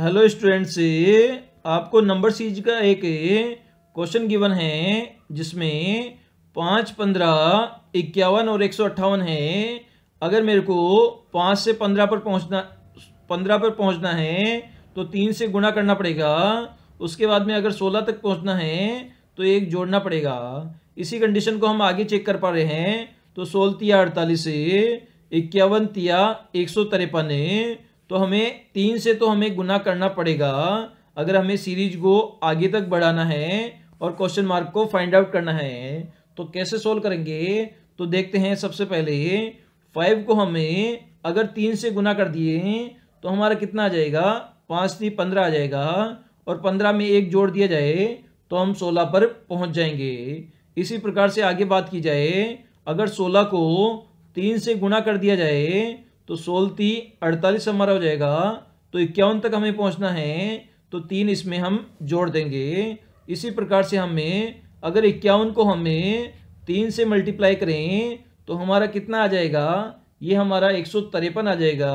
hello students आपको number सीज का एक क्वेश्चन गिवन है जिसमें पाँच पंद्रह इक्यावन और एक सौ अट्ठावन है अगर मेरे को पाँच से पंद्रह पर पहुंचना पंद्रह पर पहुंचना है तो तीन से गुणा करना पड़ेगा उसके बाद में अगर सोलह तक पहुंचना है तो एक जोड़ना पड़ेगा इसी कंडीशन को हम आगे चेक कर पा रहे हैं तो सोलह तिया अड़तालीस इक्यावन तिया एक सौ तिरपन तो हमें तीन से तो हमें गुना करना पड़ेगा अगर हमें सीरीज को आगे तक बढ़ाना है और क्वेश्चन मार्क को फाइंड आउट करना है तो कैसे सोल्व करेंगे तो देखते हैं सबसे पहले फाइव को हमें अगर तीन से गुना कर दिए तो हमारा कितना आ जाएगा पाँच थी पंद्रह आ जाएगा और पंद्रह में एक जोड़ दिया जाए तो हम सोलह पर पहुंच जाएंगे इसी प्रकार से आगे बात की जाए अगर सोलह को तीन से गुना कर दिया जाए तो सोलती अड़तालीस हमारा हो जाएगा तो इक्यावन तक हमें पहुंचना है तो तीन इसमें हम जोड़ देंगे इसी प्रकार से हमें अगर इक्यावन को हमें तीन से मल्टीप्लाई करें तो हमारा कितना आ जाएगा ये हमारा एक सौ तिरपन आ जाएगा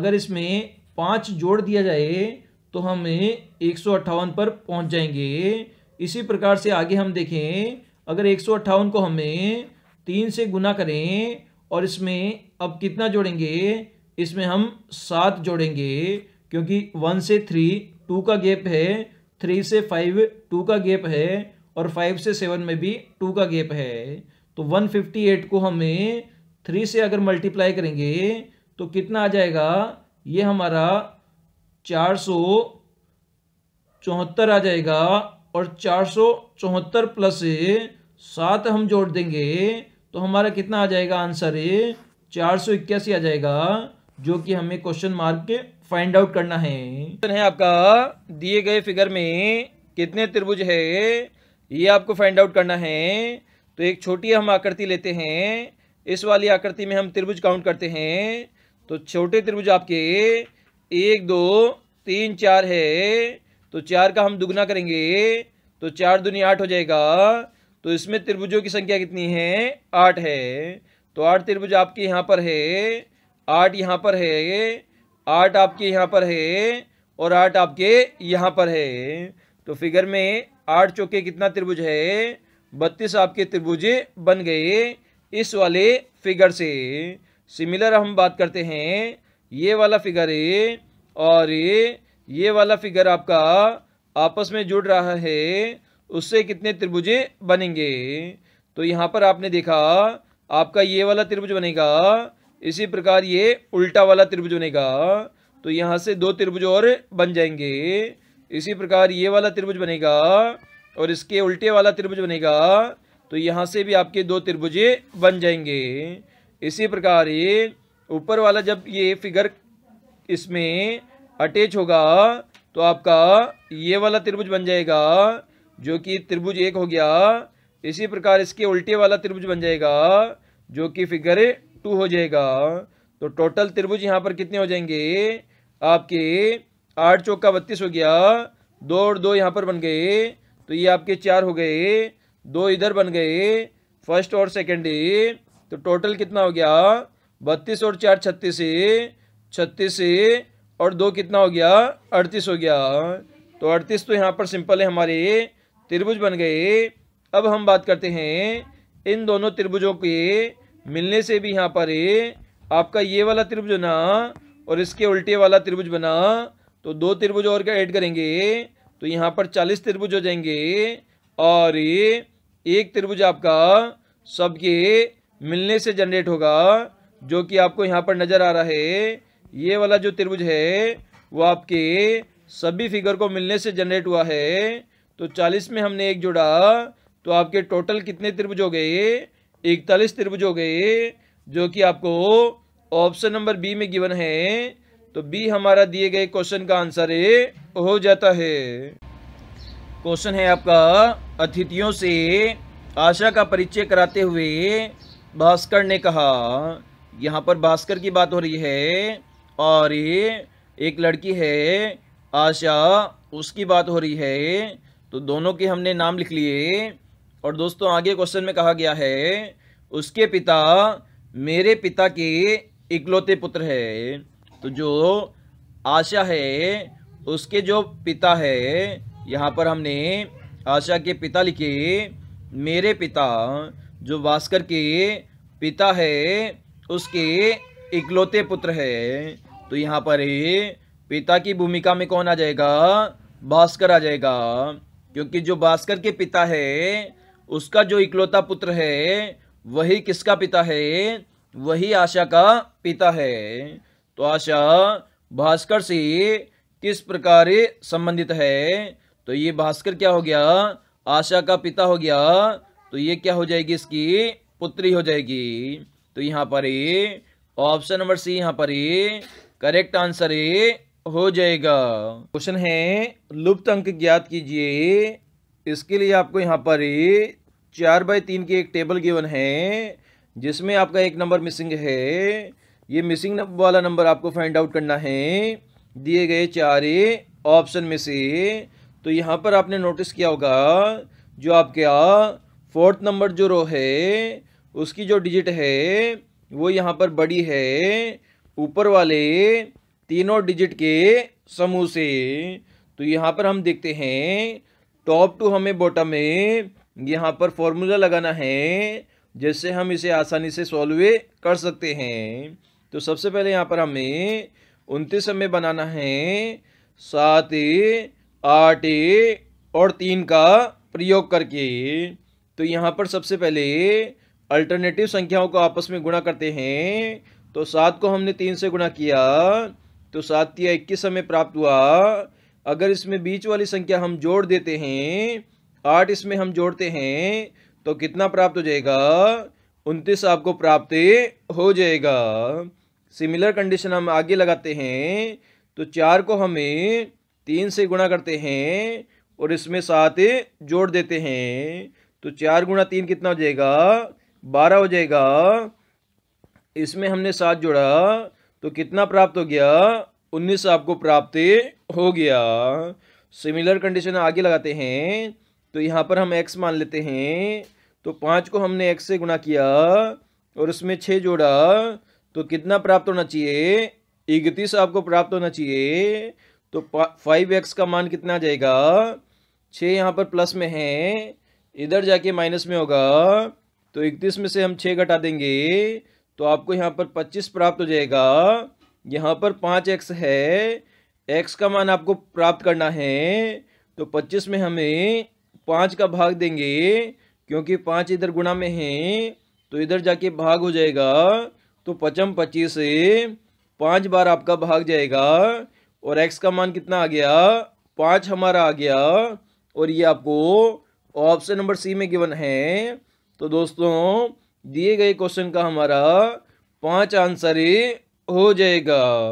अगर इसमें पाँच जोड़ दिया जाए तो हमें एक सौ अट्ठावन पर पहुंच जाएंगे इसी प्रकार से आगे हम देखें अगर एक सौ अट्ठावन को हमें तीन से गुना करें और इसमें अब कितना जोड़ेंगे इसमें हम सात जोड़ेंगे क्योंकि वन से थ्री टू का गैप है थ्री से फाइव टू का गैप है और फाइव से सेवन में भी टू का गैप है तो वन फिफ्टी एट को हमें थ्री से अगर मल्टीप्लाई करेंगे तो कितना आ जाएगा ये हमारा चार सौ चौहत्तर आ जाएगा और चार सौ चौहत्तर प्लस सात हम जोड़ देंगे तो हमारा कितना आ जाएगा आंसर ए चार सौ इक्यासी आ जाएगा जो कि हमें क्वेश्चन मार्क के फाइंड आउट करना है है आपका दिए गए फिगर में कितने त्रिभुज है ये आपको फाइंड आउट करना है तो एक छोटी हम आकृति लेते हैं इस वाली आकृति में हम त्रिभुज काउंट करते हैं तो छोटे त्रिभुज आपके एक दो तीन चार है तो चार का हम दुगना करेंगे तो चार दुनिया आठ हो जाएगा तो इसमें त्रिभुजों की संख्या कितनी है आठ है तो आठ त्रिभुज आपके यहाँ पर है आठ यहाँ पर है आठ आपके यहाँ पर है और आठ आपके यहाँ पर है तो फिगर में आठ चौके कितना त्रिभुज है बत्तीस आपके त्रिभुज बन गए इस वाले फिगर से सिमिलर हम बात करते हैं ये वाला फिगर है और ये वाला फिगर आपका आपस में जुड़ रहा है उससे कितने त्रिभुजे बनेंगे तो यहाँ पर आपने देखा आपका ये वाला त्रिभुज बनेगा इसी प्रकार ये उल्टा वाला त्रिभुज बनेगा तो यहाँ से दो त्रिभुज और बन जाएंगे इसी प्रकार ये वाला त्रिभुज बनेगा और इसके उल्टे वाला त्रिभुज बनेगा तो यहाँ से भी आपके दो त्रिभुजे बन जाएंगे इसी प्रकार ये ऊपर वाला जब ये फिगर इसमें अटैच होगा तो आपका ये वाला त्रिभुज बन जाएगा जो कि त्रिभुज एक हो गया इसी प्रकार इसके उल्टे वाला त्रिभुज बन जाएगा जो कि फिगर टू हो जाएगा तो टोटल त्रिभुज यहाँ पर कितने हो जाएंगे आपके आठ चौका बत्तीस हो गया दो और दो यहाँ पर बन गए तो ये आपके चार हो गए दो इधर बन गए फर्स्ट और सेकेंड तो टोटल कितना हो गया बत्तीस और चार छत्तीस छत्तीस और दो कितना हो गया अड़तीस हो गया तो अड़तीस तो यहाँ पर सिंपल है हमारे त्रिभुज बन गए अब हम बात करते हैं इन दोनों त्रिभुजों के मिलने से भी यहाँ पर आपका ये वाला त्रिभुज बना और इसके उल्टे वाला त्रिभुज बना तो दो त्रिभुज और का ऐड करेंगे तो यहाँ पर चालीस त्रिभुज हो जाएंगे और एक त्रिभुज आपका सबके मिलने से जनरेट होगा जो कि आपको यहाँ पर नज़र आ रहा है ये वाला जो त्रिभुज है वो आपके सभी फिगर को मिलने से जनरेट हुआ है तो चालीस में हमने एक जोड़ा तो आपके टोटल कितने त्रिभुज हो गए इकतालीस त्रिभुज हो गए जो कि आपको ऑप्शन नंबर बी में गिवन है तो बी हमारा दिए गए क्वेश्चन का आंसर हो जाता है क्वेश्चन है आपका अतिथियों से आशा का परिचय कराते हुए भास्कर ने कहा यहाँ पर भास्कर की बात हो रही है और एक लड़की है आशा उसकी बात हो रही है तो दोनों के हमने नाम लिख लिए और दोस्तों आगे क्वेश्चन में कहा गया है उसके पिता मेरे पिता के इकलौते पुत्र है तो जो आशा है उसके जो पिता है यहाँ पर हमने आशा के पिता लिखे मेरे पिता जो भास्कर के पिता है उसके इकलौते पुत्र है तो यहाँ पर पिता की भूमिका में कौन आ जाएगा भास्कर आ जाएगा क्योंकि जो भास्कर के पिता है उसका जो इकलौता पुत्र है वही किसका पिता है वही आशा का पिता है तो आशा भास्कर से किस प्रकार संबंधित है तो ये भास्कर क्या हो गया आशा का पिता हो गया तो ये क्या हो जाएगी इसकी पुत्री हो जाएगी तो यहाँ पर ऑप्शन नंबर सी यहाँ पर करेक्ट आंसर है हो जाएगा क्वेश्चन है लुप्त अंक ज्ञात कीजिए इसके लिए आपको यहाँ पर चार बाई तीन की एक टेबल गिवन है जिसमें आपका एक नंबर मिसिंग है ये मिसिंग वाला नंबर आपको फाइंड आउट करना है दिए गए चार ऑप्शन में से तो यहाँ पर आपने नोटिस किया होगा जो आपके यहाँ फोर्थ नंबर जो रो है उसकी जो डिजिट है वो यहाँ पर बड़ी है ऊपर वाले तीनों डिजिट के समूह से तो यहाँ पर हम देखते हैं टॉप टू हमें बॉटम में यहाँ पर फॉर्मूला लगाना है जिससे हम इसे आसानी से सॉल्व कर सकते हैं तो सबसे पहले यहाँ पर हमें उनतीस हमें बनाना है सात आठ और तीन का प्रयोग करके तो यहाँ पर सबसे पहले अल्टरनेटिव संख्याओं को आपस में गुणा करते हैं तो सात को हमने तीन से गुणा किया तो सात या इक्कीस हमें प्राप्त हुआ अगर इसमें बीच वाली संख्या हम जोड़ देते हैं आठ इसमें हम जोड़ते हैं तो कितना प्राप्त हो जाएगा उनतीस आपको प्राप्त हो जाएगा सिमिलर कंडीशन हम आगे लगाते हैं तो चार को हमें तीन से गुणा करते हैं और इसमें सात जोड़ देते हैं तो चार गुणा तीन कितना हो जाएगा बारह हो जाएगा इसमें हमने सात जोड़ा तो कितना प्राप्त हो गया उन्नीस आपको प्राप्त हो गया सिमिलर कंडीशन आगे लगाते हैं तो यहाँ पर हम एक्स मान लेते हैं तो पाँच को हमने एक्स से गुणा किया और उसमें छः जोड़ा तो कितना प्राप्त होना चाहिए इकतीस आपको प्राप्त होना चाहिए तो फाइव एक्स का मान कितना आ जाएगा छः यहाँ पर प्लस में है इधर जाके माइनस में होगा तो इकतीस में से हम छः घटा देंगे तो आपको यहाँ पर पच्चीस प्राप्त हो जाएगा यहाँ पर पाँच एक्स है एक्स का मान आपको प्राप्त करना है तो पच्चीस में हमें पाँच का भाग देंगे क्योंकि पाँच इधर गुणा में है तो इधर जाके भाग हो जाएगा तो पचम पच्चीस पाँच बार आपका भाग जाएगा और एक्स का मान कितना आ गया पाँच हमारा आ गया और ये आपको ऑप्शन नंबर सी में गिवन है तो दोस्तों दिए गए क्वेश्चन का हमारा पांच आंसर ही हो जाएगा